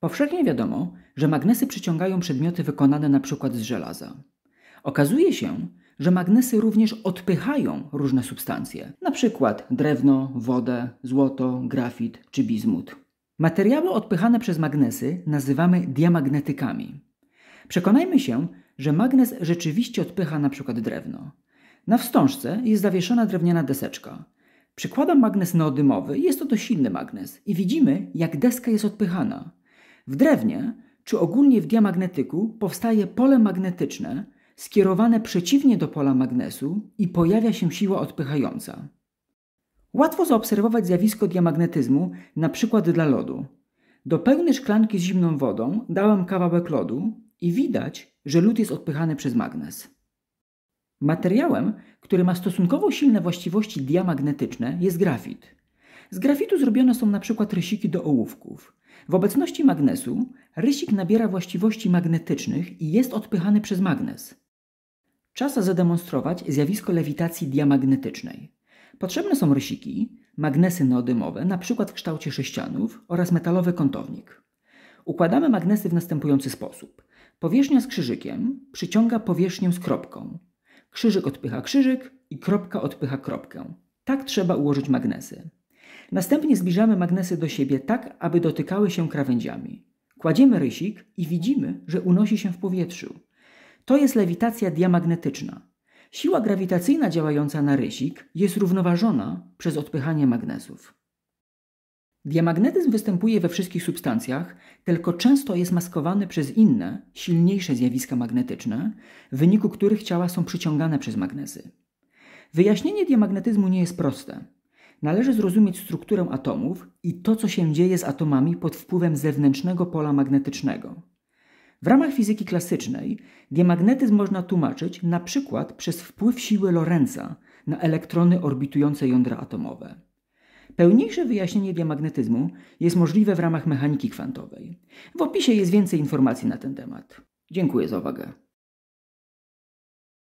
Powszechnie wiadomo, że magnesy przyciągają przedmioty wykonane np. z żelaza. Okazuje się, że magnesy również odpychają różne substancje, np. drewno, wodę, złoto, grafit czy bizmut. Materiały odpychane przez magnesy nazywamy diamagnetykami. Przekonajmy się, że magnes rzeczywiście odpycha np. drewno. Na wstążce jest zawieszona drewniana deseczka. Przykładam magnes neodymowy, jest to dość silny magnes i widzimy, jak deska jest odpychana. W drewnie, czy ogólnie w diamagnetyku, powstaje pole magnetyczne skierowane przeciwnie do pola magnesu i pojawia się siła odpychająca. Łatwo zaobserwować zjawisko diamagnetyzmu, na przykład dla lodu. Do pełnej szklanki z zimną wodą dałem kawałek lodu i widać, że lód jest odpychany przez magnes. Materiałem, który ma stosunkowo silne właściwości diamagnetyczne, jest grafit. Z grafitu zrobione są na przykład rysiki do ołówków. W obecności magnesu rysik nabiera właściwości magnetycznych i jest odpychany przez magnes. Czas zademonstrować zjawisko lewitacji diamagnetycznej. Potrzebne są rysiki, magnesy neodymowe, np. w kształcie sześcianów oraz metalowy kątownik. Układamy magnesy w następujący sposób. Powierzchnia z krzyżykiem przyciąga powierzchnię z kropką. Krzyżyk odpycha krzyżyk i kropka odpycha kropkę. Tak trzeba ułożyć magnesy. Następnie zbliżamy magnesy do siebie tak, aby dotykały się krawędziami. Kładziemy rysik i widzimy, że unosi się w powietrzu. To jest lewitacja diamagnetyczna. Siła grawitacyjna działająca na rysik jest równoważona przez odpychanie magnesów. Diamagnetyzm występuje we wszystkich substancjach, tylko często jest maskowany przez inne, silniejsze zjawiska magnetyczne, w wyniku których ciała są przyciągane przez magnesy. Wyjaśnienie diamagnetyzmu nie jest proste. Należy zrozumieć strukturę atomów i to, co się dzieje z atomami pod wpływem zewnętrznego pola magnetycznego. W ramach fizyki klasycznej diamagnetyzm można tłumaczyć na przykład przez wpływ siły Lorentza na elektrony orbitujące jądra atomowe. Pełniejsze wyjaśnienie diamagnetyzmu jest możliwe w ramach mechaniki kwantowej. W opisie jest więcej informacji na ten temat. Dziękuję za uwagę.